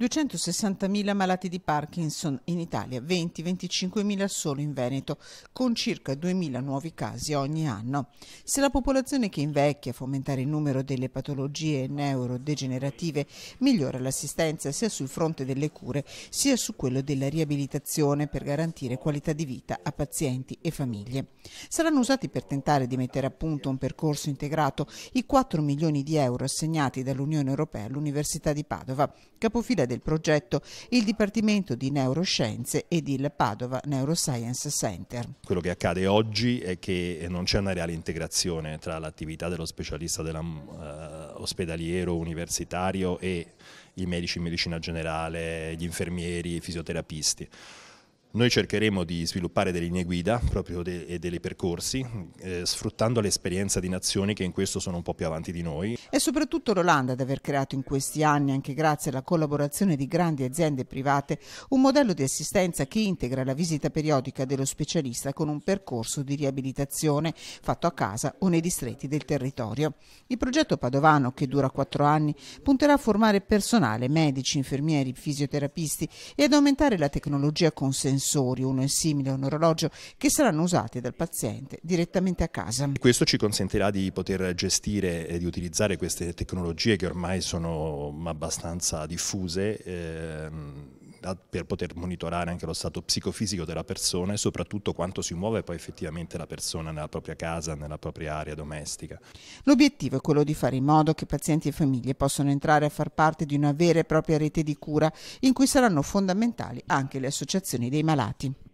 260.000 malati di Parkinson in Italia, 20-25.000 solo in Veneto, con circa 2.000 nuovi casi ogni anno. Se la popolazione che invecchia fa aumentare il numero delle patologie neurodegenerative, migliora l'assistenza sia sul fronte delle cure sia su quello della riabilitazione per garantire qualità di vita a pazienti e famiglie. Saranno usati per tentare di mettere a punto un percorso integrato i 4 milioni di euro assegnati dall'Unione Europea all'Università di Padova, capofila del progetto il Dipartimento di Neuroscienze ed il Padova Neuroscience Center. Quello che accade oggi è che non c'è una reale integrazione tra l'attività dello specialista della, uh, ospedaliero universitario e i medici in medicina generale, gli infermieri, i fisioterapisti. Noi cercheremo di sviluppare delle linee guida proprio de e dei percorsi, eh, sfruttando l'esperienza di nazioni che in questo sono un po' più avanti di noi. È soprattutto l'Olanda ad aver creato in questi anni, anche grazie alla collaborazione di grandi aziende private, un modello di assistenza che integra la visita periodica dello specialista con un percorso di riabilitazione fatto a casa o nei distretti del territorio. Il progetto padovano, che dura quattro anni, punterà a formare personale, medici, infermieri, fisioterapisti e ad aumentare la tecnologia consensuale sensori, uno è simile a un orologio, che saranno usati dal paziente direttamente a casa. Questo ci consentirà di poter gestire e di utilizzare queste tecnologie che ormai sono abbastanza diffuse. Ehm per poter monitorare anche lo stato psicofisico della persona e soprattutto quanto si muove poi effettivamente la persona nella propria casa, nella propria area domestica. L'obiettivo è quello di fare in modo che pazienti e famiglie possano entrare a far parte di una vera e propria rete di cura in cui saranno fondamentali anche le associazioni dei malati.